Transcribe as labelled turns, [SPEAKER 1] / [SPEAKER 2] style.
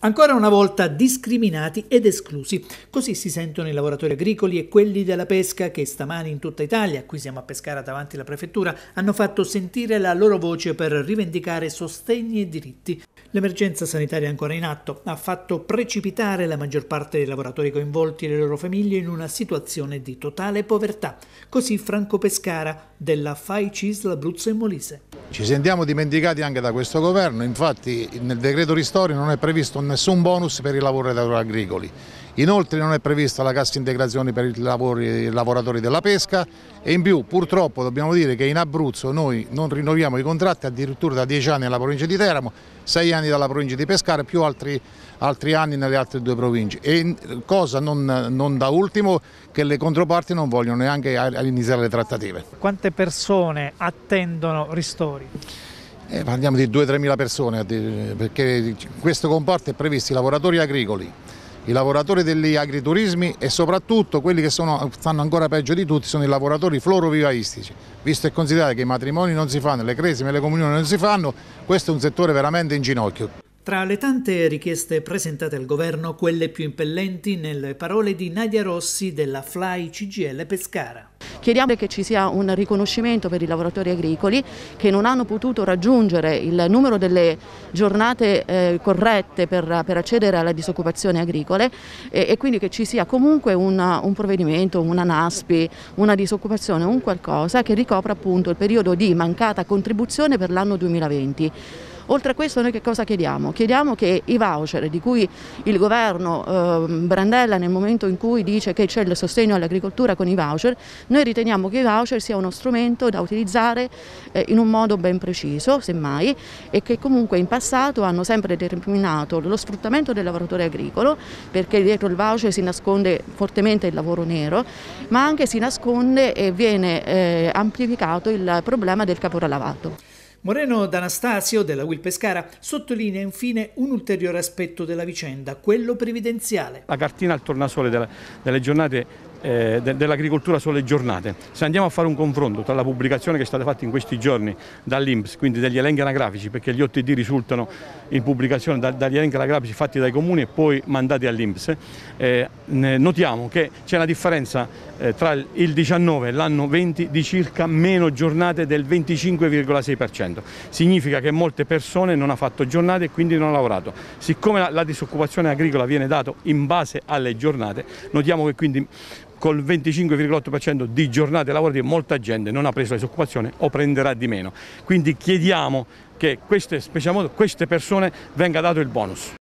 [SPEAKER 1] Ancora una volta discriminati ed esclusi. Così si sentono i lavoratori agricoli e quelli della pesca che stamani in tutta Italia, qui siamo a Pescara davanti alla prefettura, hanno fatto sentire la loro voce per rivendicare sostegni e diritti. L'emergenza sanitaria ancora in atto ha fatto precipitare la maggior parte dei lavoratori coinvolti e le loro famiglie in una situazione di totale povertà. Così Franco Pescara della Fai Cisl Abruzzo e Molise.
[SPEAKER 2] Ci sentiamo dimenticati anche da questo governo, infatti nel decreto ristori non è previsto nessun bonus per i lavoratori agricoli. Inoltre non è prevista la cassa integrazione per i, lavori, i lavoratori della pesca e in più purtroppo dobbiamo dire che in Abruzzo noi non rinnoviamo i contratti addirittura da 10 anni alla provincia di Teramo, 6 anni dalla provincia di Pescara più altri, altri anni nelle altre due province e cosa non, non da ultimo che le controparti non vogliono neanche iniziare le trattative. Quante persone
[SPEAKER 1] attendono ristori?
[SPEAKER 2] Eh, parliamo di 2-3 mila persone, perché in questo comparto è previsto i lavoratori agricoli, i lavoratori degli agriturismi e soprattutto quelli che sono, stanno ancora peggio di tutti sono i lavoratori florovivaistici. Visto e considerato che i matrimoni non si fanno, le cresime e le comunioni non si fanno, questo è un settore veramente in ginocchio.
[SPEAKER 1] Tra le tante richieste presentate al governo, quelle più impellenti nelle parole di Nadia Rossi della Fly CGL Pescara.
[SPEAKER 3] Chiediamo che ci sia un riconoscimento per i lavoratori agricoli che non hanno potuto raggiungere il numero delle giornate eh, corrette per, per, accedere alla disoccupazione agricole e, e quindi che ci sia comunque una, un provvedimento, una NASPI, una disoccupazione, un qualcosa che ricopra appunto il periodo di mancata contribuzione per l'anno 2020. Oltre a questo noi che cosa chiediamo? Chiediamo che i voucher di cui il governo eh, Brandella nel momento in cui dice che c'è il sostegno all'agricoltura con i voucher, noi riteniamo che i voucher sia uno strumento da utilizzare eh, in un modo ben preciso, semmai, e che comunque in passato hanno sempre determinato lo sfruttamento del lavoratore agricolo, perché dietro il voucher si nasconde fortemente il lavoro nero, ma anche si nasconde e viene eh, amplificato il problema del
[SPEAKER 1] caporalavato. Moreno D'Anastasio della Will Pescara sottolinea infine un ulteriore aspetto della vicenda, quello previdenziale.
[SPEAKER 4] La cartina al tornasole delle giornate eh, de dell'agricoltura sulle giornate. Se andiamo a fare un confronto tra la pubblicazione che è stata fatta in questi giorni dall'Inps, quindi degli elenchi anagrafici, perché gli OTD risultano in pubblicazione da, dagli elenchi anagrafici fatti dai comuni e poi mandati all'Inps, eh, notiamo che c'è una differenza eh, tra il 19 e l'anno 20 di circa meno giornate del 25,6%. Significa che molte persone non hanno fatto giornate e quindi non hanno lavorato. Siccome la, la disoccupazione agricola viene data in base alle giornate, notiamo che quindi col 25,8% di giornate lavorative molta gente non ha preso la disoccupazione o prenderà di meno. Quindi chiediamo che queste, specialmente queste persone venga dato il bonus.